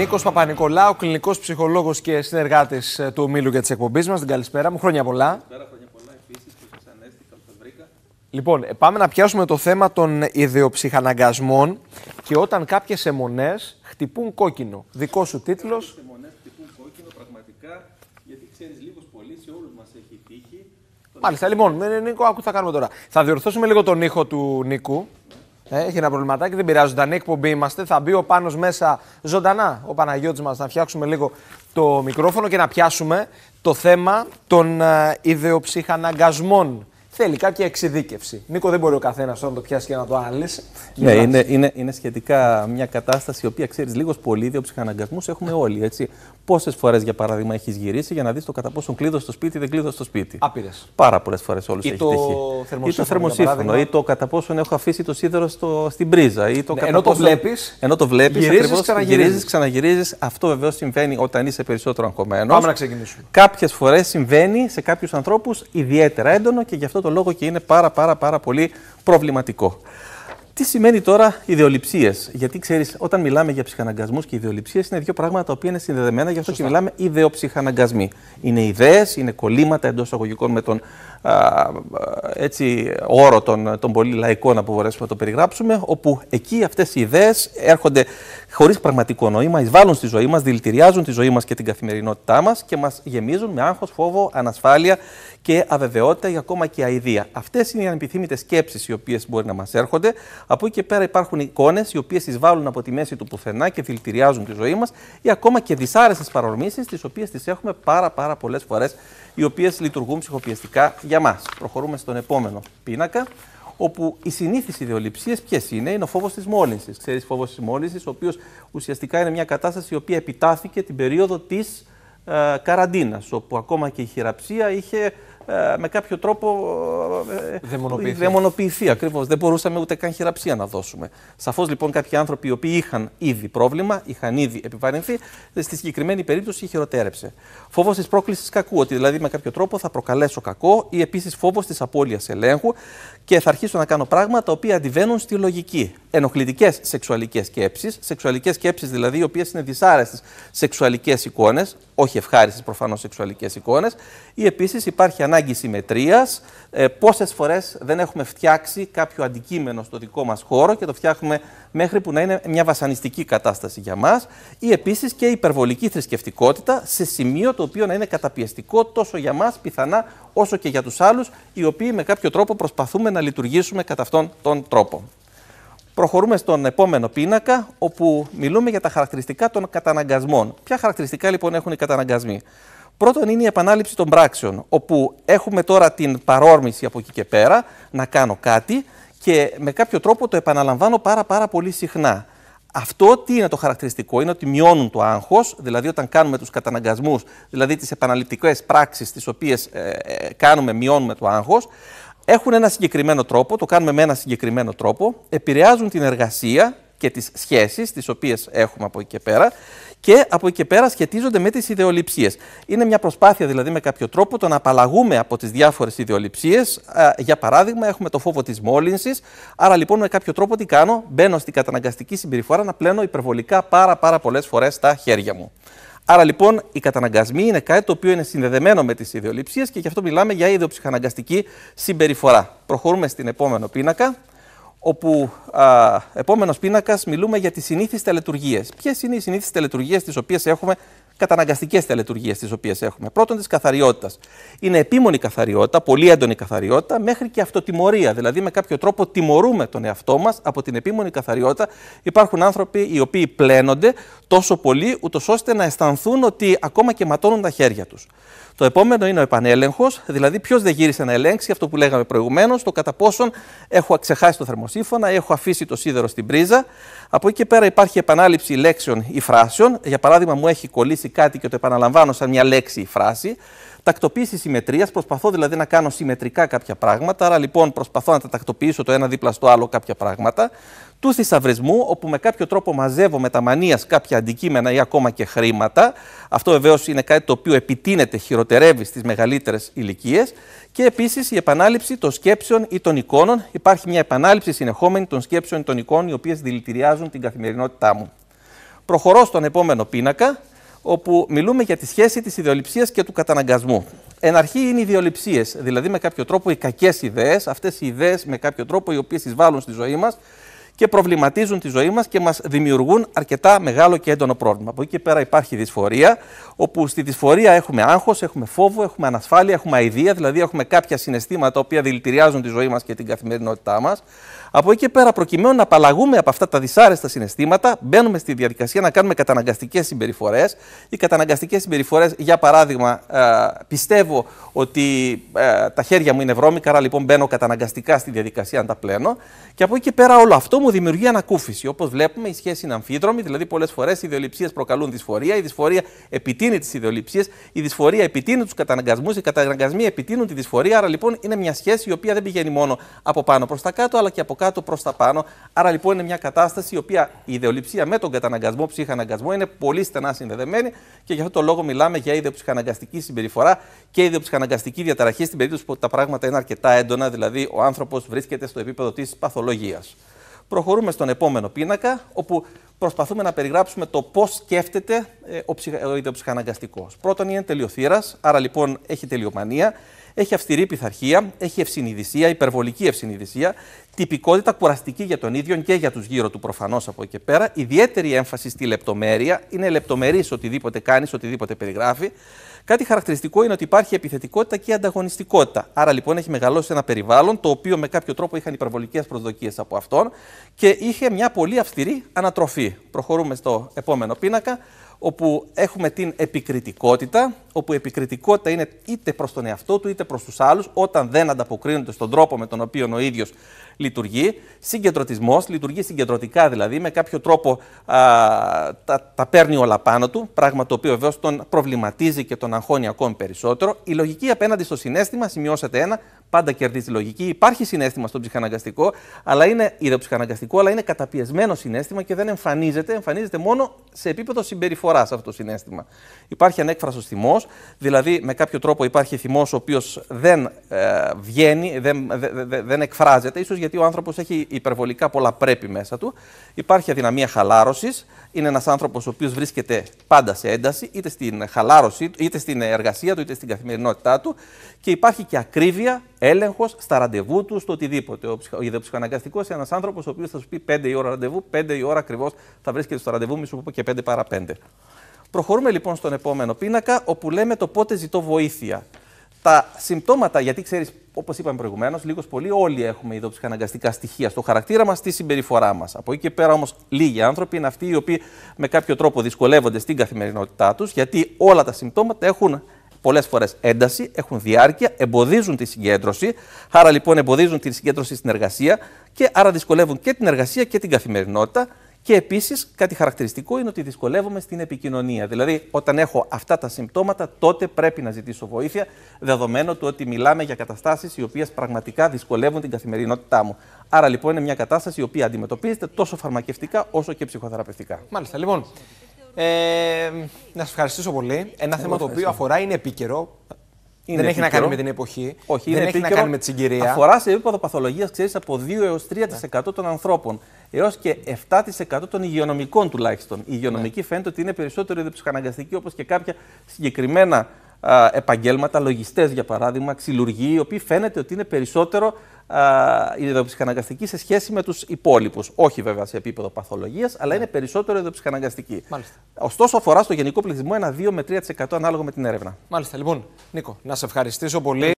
Νίκος Παπα-Νικολάου, κλινικός ψυχολόγος και συνεργάτης ε, του ομίλου για τι εκπομπέ μας. Την καλησπέρα μου. Χρόνια πολλά. Καλησπέρα, χρόνια πολλά. Επίσης, που σας ανέστηκα, σα βρήκα. Λοιπόν, ε, πάμε να πιάσουμε το θέμα των ιδεοψυχαναγκασμών και όταν κάποιες αιμονές χτυπούν κόκκινο. Δικό σου τίτλο. Κάποιε αιμονές χτυπούν κόκκινο, πραγματικά, γιατί ξέρεις λίγος πολύ, σε όλους μας έχει τύχει. Μάλιστα, λοιπόν, ε, Νίκο, άκου θα κάνουμε τώρα. Θα διορθώσουμε λίγο τον ήχο του Νίκου. Ε, έχει ένα προβληματάκι, δεν πειράζει. Ζωντανή εκπομπή είμαστε. Θα μπει ο πάνω μέσα ζωντανά ο Παναγιώτης μας να φτιάξουμε λίγο το μικρόφωνο και να πιάσουμε το θέμα των ε, ιδεοψυχαναγκασμών. Θέλει κάποια εξειδίκευση. Νίκο, δεν μπορεί ο καθένας να το πιάσει και να το αναλύσει. Ναι, είναι, είναι, είναι σχετικά μια κατάσταση η οποία ξέρεις λίγος πολύ. Ιδεοψυχαναγκασμούς έχουμε όλοι. Έτσι. Πόσες φορές, για παράδειγμα, έχεις γυρίσει για να δεις το κατά πόσο κλείδω στο σπίτι ή δεν κλείδω στο σπίτι. Άπειρες. Πάρα πολλές φορές όλε έχει το τύχει. Ή το θερμοσύφωνο, ή το κατά πόσο έχω αφήσει το σίδερο στο, στην πρίζα. Ή το ναι, ενώ, το βλέπεις, ενώ το βλέπεις, γυρίζεις, ξαναγυρίζει. ξαναγυρίζεις. Αυτό βεβαίως συμβαίνει όταν είσαι περισσότερο αγχωμένος. Πάμε να ξεκινήσουμε. Κάποιες φορές συμβαίνει σε κάποιους ανθρώπους ιδιαίτερα έντονο και γι' αυτό το λόγο και είναι πάρα, πάρα, πάρα πολύ προβληματικό. Τι σημαίνει τώρα ιδεολειψίες, Γιατί ξέρεις, όταν μιλάμε για ψυχαναγκασμούς και ιδεολήψίε είναι δύο πράγματα τα οποία είναι συνδεδεμένα, γι' αυτό Σωστά. και μιλάμε ιδεοψυχαναγκασμοί. Είναι ιδέες, είναι κολλήματα εντός αγωγικών με τον έτσι, όρο των, των πολύ λαϊκών, να μπορέσουμε να το περιγράψουμε, όπου εκεί αυτές οι ιδέες έρχονται χωρίς πραγματικό νόημα, εισβάλλουν στη ζωή μας, δηλητηριάζουν τη ζωή μας και την καθημερινότητά μας και μας γεμίζουν με άγχος, φόβο, ανασφάλεια και αβεβαιότητα ή ακόμα και αηδία. Αυτές είναι οι ανεπιθύμητες σκέψεις οι οποίες μπορεί να μας έρχονται. Από εκεί και πέρα υπάρχουν εικόνες οι οποίες εισβάλλουν από τη μέση του πουθενά και δηλητηριάζουν τη ζωή μας ή ακόμα και δυσάρεστες παρορμήσεις τις οποίες τις έχουμε πάρα, πάρα πολλές φορές οι οποίες λειτουργούν ψυχοπιαστικά για μας. Προχωρούμε στον επόμενο πίνακα. Όπου οι συνήθεις ιδεολειψίες ποιες είναι, είναι ο φόβος της μόλυνσης. Ξέρεις, φόβος της μόλυνσης, ο οποίος ουσιαστικά είναι μια κατάσταση η οποία επιτάθηκε την περίοδο της ε, καραντίνας, όπου ακόμα και η χειραψία είχε ε, με κάποιο τρόπο ε, δαιμονοποιηθεί. δαιμονοποιηθεί ακριβώς. Δεν μπορούσαμε ούτε καν χειραψία να δώσουμε. Σαφώς λοιπόν κάποιοι άνθρωποι οι οποίοι είχαν ήδη πρόβλημα, είχαν ήδη επιβαρυνθεί, στη συγκεκριμένη περίπτωση χειροτέρεψε. Φόβος της πρόκλησης κακού, ότι δηλαδή με κάποιο τρόπο θα προκαλέσω κακό ή επίσης φόβος της απώλειας ελέγχου και θα αρχίσω να κάνω πράγματα τα οποία αντιβαίνουν στη λογική. Ενοχλητικές σεξουαλικές σκέψεις, σεξουαλικές σκέψεις δηλαδή οι οποίες είναι δυσάρεστες σεξουαλικές εικόνες, όχι ευχάριστες προφανώς σεξουαλικές εικόνες, ή επίσης υπάρχει ανάγκη ανάγκη συμμετρίας, Πόσε πόσες φορές δεν έχουμε φτιάξει κάποιο αντικείμενο στο δικό μας χώρο και το φτιάχνουμε μέχρι που να είναι μια βασανιστική κατάσταση για μας ή επίσης και υπερβολική θρησκευτικότητα σε σημείο το οποίο να είναι καταπιεστικό τόσο για μας πιθανά όσο και για τους άλλους οι οποίοι με κάποιο τρόπο προσπαθούμε να λειτουργήσουμε κατά αυτόν τον τρόπο. Προχωρούμε στον επόμενο πίνακα, όπου μιλούμε για τα χαρακτηριστικά των καταναγκασμών. Ποια χαρακτηριστικά λοιπόν έχουν οι καταναγκασμοί. Πρώτον είναι η επανάληψη των πράξεων, όπου έχουμε τώρα την παρόρμηση από εκεί και πέρα να κάνω κάτι και με κάποιο τρόπο το επαναλαμβάνω πάρα πάρα πολύ συχνά. Αυτό τι είναι το χαρακτηριστικό, είναι ότι μειώνουν το άγχος, δηλαδή όταν κάνουμε τους καταναγκασμούς, δηλαδή τις επαναληπτικές πράξεις τις οποίες ε, ε, κάνουμε, μειώνουμε το άγχος, έχουν ένα συγκεκριμένο τρόπο, το κάνουμε με ένα συγκεκριμένο τρόπο, επηρεάζουν την εργασία, και τις σχέσεις τις οποίες έχουμε από εκεί και πέρα και από εκεί και πέρα σχετίζονται με τις ιδεολειψίες. Είναι μια προσπάθεια δηλαδή με κάποιο τρόπο το να απαλλαγούμε από τις διάφορες ιδεολειψίες. Για παράδειγμα έχουμε το φόβο της μόλυνσης, άρα λοιπόν με κάποιο τρόπο τι κάνω, μπαίνω στην καταναγκαστική συμπεριφορά να πλένω υπερβολικά πάρα πάρα πολλές φορές τα χέρια μου. Άρα λοιπόν οι καταναγκασμοί είναι κάτι το οποίο είναι συνδεδεμένο με τις ιδεολειψίες και γι' αυτό μιλάμε για ιδεοψυχαναγκαστική συμπεριφορά. Προχωρούμε στην επόμενο πίνακα όπου επόμενος πίνακας μιλούμε για τις συνήθεις τελετουργίες Ποιες είναι οι συνήθεις τελετουργίες τις οποίες έχουμε καταναγκαστικές τελετουργίες τις οποίες έχουμε. Πρώτον, της καθαριότητας. Είναι επίμονη καθαριότητα, πολύ έντονη καθαριότητα, μέχρι και αυτοτιμωρία. Δηλαδή, με κάποιο τρόπο τιμωρούμε τον εαυτό μας από την επίμονη καθαριότητα. Υπάρχουν άνθρωποι οι οποίοι πλένονται τόσο πολύ, ούτως ώστε να αισθανθούν ότι ακόμα και ματώνουν τα χέρια τους. Το επόμενο είναι ο επανέλεγχος, δηλαδή ποιος δεν γύρισε να ελέγξει αυτό που λέγαμε προηγουμένως, το κατά πόσον έχω ξεχάσει το θερμοσύμφωνα, έχω αφήσει το σίδερο στην πρίζα. Από εκεί και πέρα υπάρχει επανάληψη λέξεων ή φράσεων. Για παράδειγμα, μου έχει κολλήσει κάτι και το επαναλαμβάνω σαν μια λέξη ή φράση. Τακτοποίηση συμμετρίας. Προσπαθώ δηλαδή να κάνω συμμετρικά κάποια πράγματα. Άρα λοιπόν προσπαθώ να τα τακτοποιήσω το ένα δίπλα στο άλλο κάποια πράγματα. Του θησαυρισμού, όπου με κάποιο τρόπο μαζεύω μεταμανία κάποια αντικείμενα ή ακόμα και χρήματα. Αυτό με τα μανία κάποια αντικείμενα ή ακόμα και οποίο επιτείνεται, χειροτερεύει στις μεγαλύτερες ηλικίες. Και επίσης η επανάληψη των σκέψεων ή των εικόνων. Υπάρχει μια επανάληψη συνεχόμενη των σκέψεων ή των εικόνων, οι οποίες δηλητηριάζουν την καθημερινότητά μου. Προχωρώ στον επόμενο πίνακα όπου μιλούμε για τη σχέση της ιδεολειψίας και του καταναγκασμού. Εν αρχή είναι οι ιδεολειψίες, δηλαδή με κάποιο τρόπο οι κακές ιδέες, αυτές οι ιδέες με κάποιο τρόπο οι οποίες εισβάλλουν στη ζωή μας και προβληματίζουν τη ζωή μας και μας δημιουργούν αρκετά μεγάλο και έντονο πρόβλημα. Από εκεί και πέρα υπάρχει δυσφορία, όπου στη δυσφορία έχουμε άγχος, έχουμε φόβο, έχουμε ανασφάλεια, έχουμε αηδία, δηλαδή έχουμε κάποια συναισθήματα τα οποία δηλητηριάζουν τη ζωή μας και την καθημερινότητά μας. Από εκεί και πέρα, προκειμένου να απαλλαγούμε από αυτά τα δυσάρεστα συναισθήματα, μπαίνουμε στη διαδικασία να κάνουμε καταναγκαστικές συμπεριφορές. Οι καταναγκαστικές συμπεριφορές, για παράδειγμα, ε, πιστεύω ότι ε, τα χέρια μου είναι βρώμικα, άρα λοιπόν μπαίνω καταναγκαστικά στη διαδικασία να τα πλένω. Και από εκεί και πέρα όλο αυτό μου δημιουργεί ανακούφιση. Όπως βλέπουμε, η σχέση είναι αμφίδρομη, δηλαδή πολλές φορές οι ιδεολειψίε προκαλούν δυσφορία, η δυσφορία επιτείνει τις ιδεολειψίε, η δυσφορία επιτείνει τους καταναγκασμούς, οι καταναγκασμοί επιτείνουν τη δυσφορία. Άρα λοιπόν είναι μια σχέση η οποία δεν πηγαίνει μόνο από πάνω προς τα κάτω, αλλά και από κάτω προς τα πάνω. Άρα λοιπόν είναι μια κατάσταση η οποία η ιδεολειψία με τον καταναγκασμό, ψυχαναγκασμό είναι πολύ στενά συνδεδεμένη και γι' αυτό το λόγο μιλάμε για ιδεοψυχαναγκαστική συμπεριφορά και ιδεοψυχαναγκαστική διαταραχή στην περίπτωση που τα πράγματα είναι αρκετά έντονα, δηλαδή ο άνθρωπος βρίσκεται στο επίπεδο της παθολογίας. Προχωρούμε στον επόμενο πίνακα, όπου προσπαθούμε να περιγράψουμε το πώς σκέφτεται ε, ο, ψυχαναγκαστικός. Πρώτον, είναι τελειοθύρας, άρα λοιπόν έχει τελειομανία, έχει αυστηρή πειθαρχία, έχει ευσυνειδησία, υπερβολική ευσυνειδησία, Τυπικότητα κουραστική για τον ίδιο και για τους γύρω του προφανώς από εκεί πέρα. Ιδιαίτερη έμφαση στη λεπτομέρεια. Είναι λεπτομερής οτιδήποτε κάνεις, οτιδήποτε περιγράφει. Κάτι χαρακτηριστικό είναι ότι υπάρχει επιθετικότητα και ανταγωνιστικότητα. Άρα λοιπόν έχει μεγαλώσει ένα περιβάλλον το οποίο με κάποιο τρόπο είχαν υπερβολικές προσδοκίες από αυτόν και είχε μια πολύ αυστηρή ανατροφή. Προχωρούμε στο επόμενο πίνακα όπου έχουμε την επικριτικότητα, όπου η επικριτικότητα είναι είτε προς τον εαυτό του είτε προς τους άλλους, όταν δεν ανταποκρίνονται στον τρόπο με τον οποίο ο ίδιος λειτουργεί. Συγκεντρωτισμός, λειτουργεί συγκεντρωτικά δηλαδή, με κάποιο τρόπο τα, τα παίρνει όλα πάνω του, πράγμα το οποίο βεβαίως τον προβληματίζει και τον αγχώνει ακόμη περισσότερο. Η λογική απέναντι στο συνέστημα, σημειώσατε ένα, πάντα κερδίζει λογική. Υπάρχει συνέστημα στο ψυχαναγκαστικό, αλλά είναι ψυχαναγκαστικό, αλλά είναι καταπιεσμένο συνέστημα και δεν εμφανίζεται. Εμφανίζεται μόνο σε επίπεδο συμπεριφοράς αυτό το συνέστημα. Υπάρχει ανέκφραστος θυμός, δηλαδή με κάποιο τρόπο υπάρχει θυμός ο οποίος δεν ε, βγαίνει, δεν, δεν εκφράζεται, ίσως γιατί ο άνθρωπος έχει υπερβολικά πολλά πρέπει μέσα του. Υπάρχει αδυναμία χαλάρωσης. Είναι ένας άνθρωπος ο οποίος βρίσκεται πάντα σε ένταση, είτε στην χαλάρωση, είτε στην εργασία του, είτε στην καθημερινότητά του. Και υπάρχει και ακρίβεια, έλεγχος στα ραντεβού του, στο οτιδήποτε. Ο, ιδεοψυχαναγκαστικό είναι ένας άνθρωπος ο οποίος θα σου πει 5 η ώρα ραντεβού, 5 η ώρα ακριβώς θα βρίσκεται στο ραντεβού, μη σου πω και 5 παρα 5. Προχωρούμε λοιπόν στον επόμενο πίνακα, όπου λέμε το πότε ζητώ βοήθεια. Τα συμπτώματα, γιατί ξέρεις, όπως είπαμε προηγουμένως, λίγος πολύ όλοι έχουμε ιδεοψυχαναγκαστικά στοιχεία στο χαρακτήρα μας, στη συμπεριφορά μας. Από εκεί και πέρα όμως, λίγοι άνθρωποι είναι αυτοί οι οποίοι με κάποιο τρόπο δυσκολεύονται στην καθημερινότητά τους, γιατί όλα τα συμπτώματα έχουν πολλές φορές ένταση, έχουν διάρκεια, εμποδίζουν τη συγκέντρωση. Άρα λοιπόν εμποδίζουν τη συγκέντρωση στην εργασία και άρα δυσκολεύουν και την εργασία και την καθημερινότητα. Και επίσης κάτι χαρακτηριστικό είναι ότι δυσκολεύομαι στην επικοινωνία. Δηλαδή, όταν έχω αυτά τα συμπτώματα, τότε πρέπει να ζητήσω βοήθεια, δεδομένου του ότι μιλάμε για καταστάσεις οι οποίες πραγματικά δυσκολεύουν την καθημερινότητά μου. Άρα λοιπόν είναι μια κατάσταση η οποία αντιμετωπίζεται τόσο φαρμακευτικά όσο και ψυχοθεραπευτικά. Μάλιστα. Λοιπόν, ε, να σας ευχαριστήσω πολύ. Ένα θέμα το οποίο αφορά είναι επίκαιρο. Είναι δεν επίκαιρο. έχει να κάνει με την εποχή. Όχι, δεν έχει επίκαιρο. να κάνει με τη συγκυρία. Αφορά σε επίπεδο παθολογίας, ξέρεις, από 2 έω 3% ναι. των ανθρώπων. Έως και 7% των υγειονομικών τουλάχιστον. Η υγειονομική ναι. φαίνεται ότι είναι περισσότερο διψυχαναγκαστική, όπως και κάποια συγκεκριμένα επαγγέλματα, λογιστές για παράδειγμα, ξυλουργοί, οι οποίοι φαίνεται ότι είναι περισσότερο ειδοψυχαναγκαστικοί σε σχέση με τους υπόλοιπους. Όχι βέβαια σε επίπεδο παθολογίας, αλλά ναι. είναι περισσότερο ειδοψυχαναγκαστικοί. Μάλιστα. Ωστόσο, αφορά στο γενικό πληθυσμό ένα 2 με 3% ανάλογα με την έρευνα. Μάλιστα. Λοιπόν, Νίκο, να σε ευχαριστήσω πολύ.